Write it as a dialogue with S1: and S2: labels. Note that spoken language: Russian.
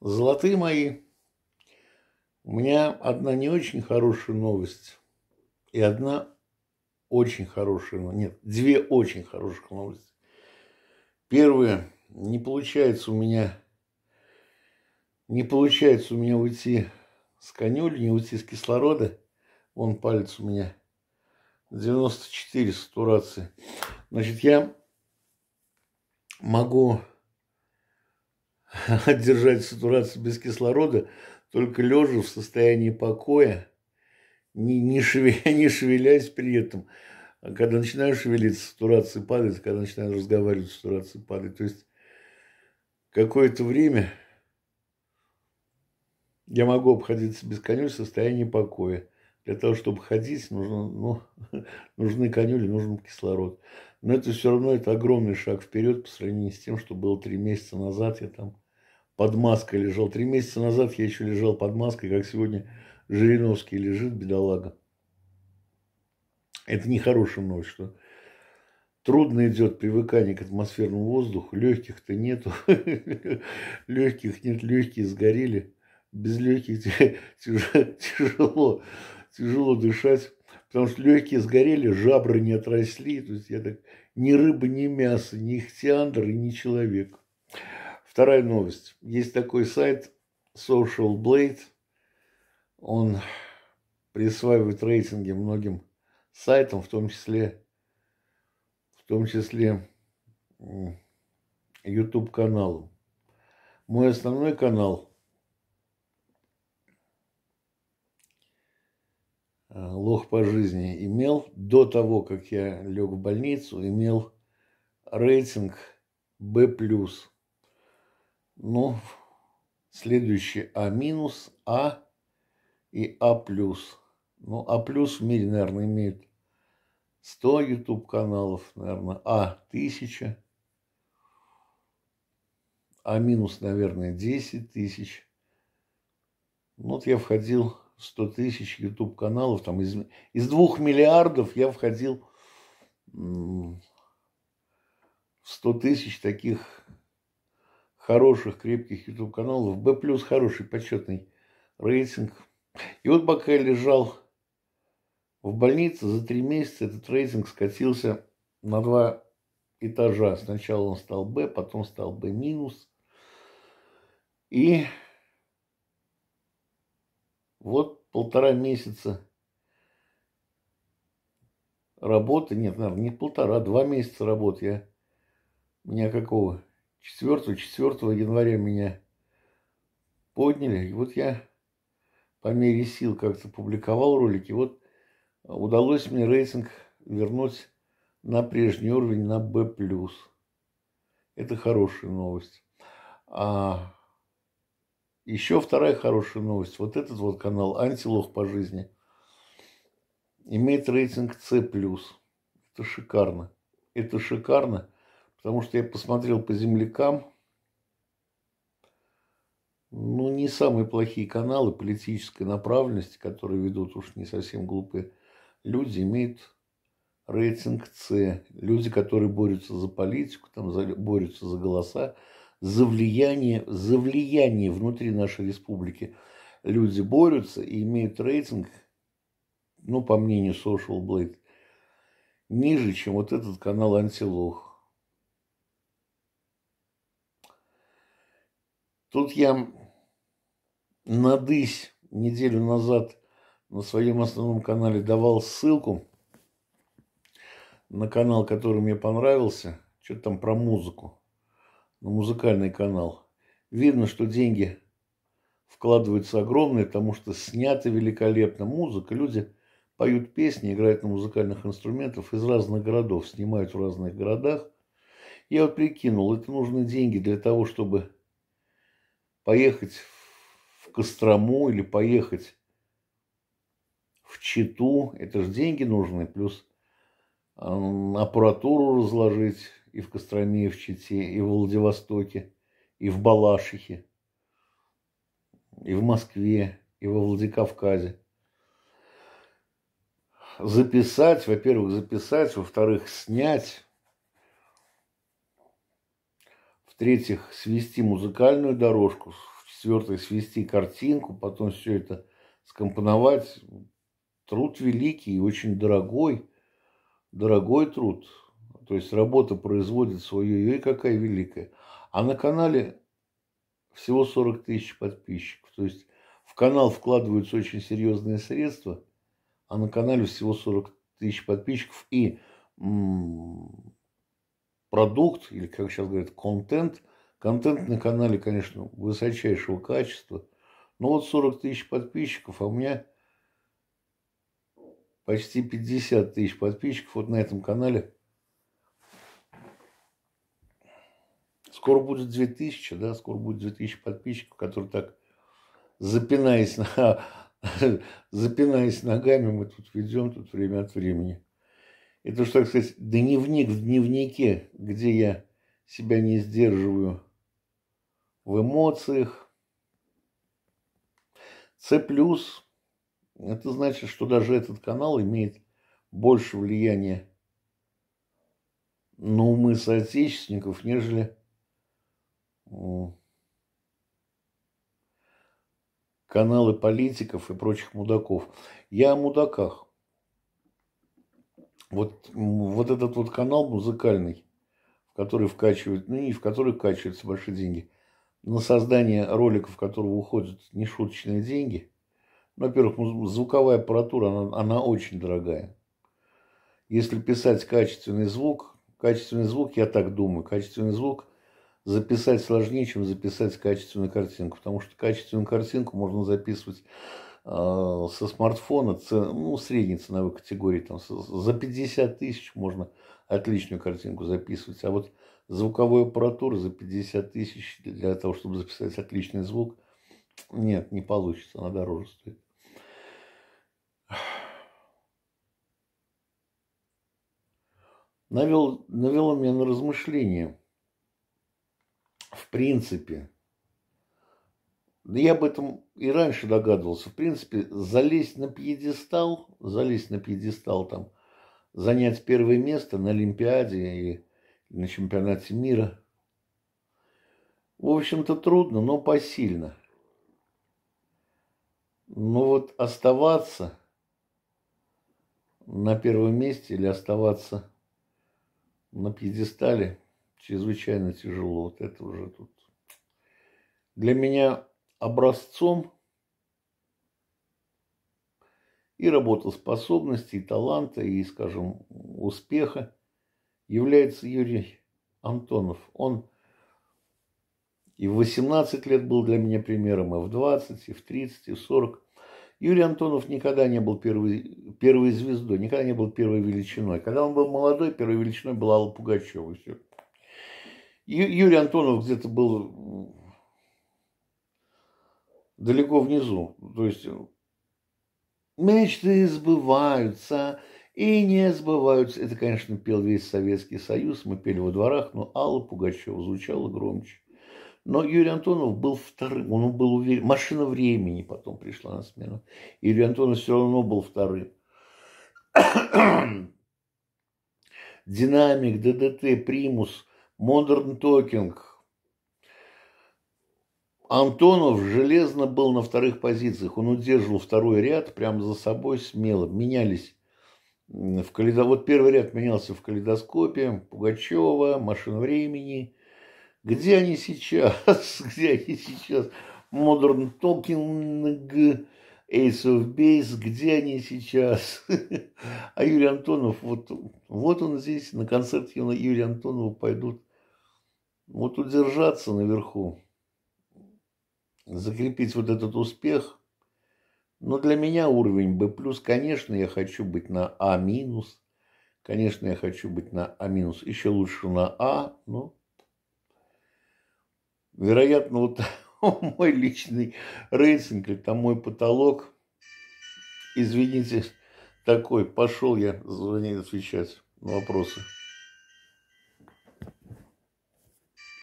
S1: Золотые мои, у меня одна не очень хорошая новость и одна очень хорошая, нет, две очень хороших новости. Первое, не получается у меня, не получается у меня уйти с конюли, не уйти с кислорода. Вон палец у меня 94 сатурации. Значит, я могу одержать сатурацию без кислорода только лежа в состоянии покоя, не, не, шеве, не шевелясь при этом. А когда начинаешь шевелиться, сатурация падает, когда начинаешь разговаривать, сатурация падает. То есть какое-то время я могу обходиться без конюль в состоянии покоя. Для того, чтобы ходить, нужно, ну, нужны конюли, нужен кислород. Но это все равно это огромный шаг вперед по сравнению с тем, что было три месяца назад. Я там под маской лежал. Три месяца назад я еще лежал под маской, как сегодня Жириновский лежит, бедолага. Это нехорошая новость, что трудно идет привыкание к атмосферному воздуху, легких-то нету, легких нет, легкие сгорели, без легких тяжело, тяжело дышать, потому что легкие сгорели, жабры не отросли, то есть я так ни рыба, ни мясо, ни ихтиандр, ни человек. Вторая новость. Есть такой сайт Social Blade. Он присваивает рейтинги многим сайтам, в том числе, в том числе YouTube каналу. Мой основной канал э, лох по жизни имел до того, как я лег в больницу, имел рейтинг B+. Ну, следующее А минус, А и А плюс. Ну, А плюс в мире, наверное, имеет 100 YouTube каналов, наверное, А 1000. А минус, наверное, 10 тысяч. Ну, вот я входил 100 тысяч YouTube каналов, там из, из 2 миллиардов я входил в 100 тысяч таких хороших, крепких YouTube-каналов. Б+, хороший, почетный рейтинг. И вот пока я лежал в больнице, за три месяца этот рейтинг скатился на два этажа. Сначала он стал Б, потом стал Б минус. И вот полтора месяца работы, нет, наверное, не полтора, два месяца работы я, у меня какого, 4, 4 января меня подняли. И вот я по мере сил как-то публиковал ролики. Вот а, удалось мне рейтинг вернуть на прежний уровень, на B+. Это хорошая новость. А еще вторая хорошая новость. Вот этот вот канал «Антилох по жизни» имеет рейтинг C+. Это шикарно. Это шикарно. Потому что я посмотрел по землякам. Ну, не самые плохие каналы политической направленности, которые ведут уж не совсем глупые люди, имеют рейтинг С. Люди, которые борются за политику, там, за, борются за голоса, за влияние, за влияние внутри нашей республики. Люди борются и имеют рейтинг, ну, по мнению Social Blade, ниже, чем вот этот канал Антилох. Тут я надысь неделю назад на своем основном канале давал ссылку на канал, который мне понравился. Что-то там про музыку. На музыкальный канал. Видно, что деньги вкладываются огромные, потому что снята великолепно музыка. Люди поют песни, играют на музыкальных инструментах из разных городов, снимают в разных городах. Я вот прикинул, это нужны деньги для того, чтобы поехать в Кострому или поехать в Читу, это же деньги нужны, плюс э, аппаратуру разложить и в Костроме, и в Чите, и в Владивостоке, и в Балашихе, и в Москве, и во Владикавказе. Записать, во-первых, записать, во-вторых, снять, в-третьих, свести музыкальную дорожку, в-четвертых, свести картинку, потом все это скомпоновать. Труд великий и очень дорогой, дорогой труд. То есть работа производит свою, и какая великая. А на канале всего 40 тысяч подписчиков. То есть в канал вкладываются очень серьезные средства, а на канале всего 40 тысяч подписчиков. И м -м, продукт, или, как сейчас говорят, контент. Контент на канале, конечно, высочайшего качества. Но ну вот 40 тысяч подписчиков, а у меня почти 50 тысяч подписчиков вот на этом канале. Скоро будет 2000, да, скоро будет 2000 подписчиков, которые так, запинаясь, на, запинаясь ногами, мы тут ведем тут время от времени. Это что, так сказать, дневник в дневнике, где я себя не сдерживаю в эмоциях. С плюс это значит, что даже этот канал имеет больше влияния на умы соотечественников, нежели каналы политиков и прочих мудаков. Я о мудаках. Вот, вот этот вот канал музыкальный, в который вкачивают, ну и в который вкачиваются большие деньги, на создание роликов, в которого уходят нешуточные деньги. Ну, во-первых, звуковая аппаратура, она, она очень дорогая. Если писать качественный звук, качественный звук, я так думаю, качественный звук записать сложнее, чем записать качественную картинку, потому что качественную картинку можно записывать а, со смартфона, ну, средней ценовой категории, там, за 50 тысяч можно отличную картинку записывать. А вот звуковой аппаратуры за 50 тысяч для того, чтобы записать отличный звук, нет, не получится, она дороже стоит. Навел, навело меня на размышления. В принципе, но я об этом и раньше догадывался. В принципе, залезть на пьедестал, залезть на пьедестал там, занять первое место на Олимпиаде и на чемпионате мира, в общем-то, трудно, но посильно. Но вот оставаться на первом месте или оставаться на пьедестале чрезвычайно тяжело. Вот это уже тут. Для меня образцом и работоспособности, и таланта, и, скажем, успеха является Юрий Антонов. Он и в 18 лет был для меня примером, и в 20, и в 30, и в 40. Юрий Антонов никогда не был первой, первой звездой, никогда не был первой величиной. Когда он был молодой, первой величиной была Алла Пугачева. Ю, Юрий Антонов где-то был далеко внизу. То есть э, мечты сбываются и не сбываются. Это, конечно, пел весь Советский Союз, мы пели во дворах, но Алла Пугачева звучала громче. Но Юрий Антонов был вторым, он был уверен. Машина времени потом пришла на смену. Юрий Антонов все равно был вторым. Динамик, ДДТ, Примус, Модерн Токинг Антонов железно был на вторых позициях. Он удерживал второй ряд прямо за собой смело. Менялись в калейдо... Вот первый ряд менялся в калейдоскопе. Пугачева, Машин времени. Где они сейчас? Где они сейчас? Modern Talking, Ace of Base, где они сейчас? а Юрий Антонов, вот, вот он здесь, на концерт Юрия Антонова пойдут. Вот удержаться наверху закрепить вот этот успех. Но для меня уровень B+, конечно, я хочу быть на А-, конечно, я хочу быть на А-, еще лучше на А, но, вероятно, вот мой личный рейтинг, это мой потолок, извините, такой, пошел я звонить, отвечать на вопросы.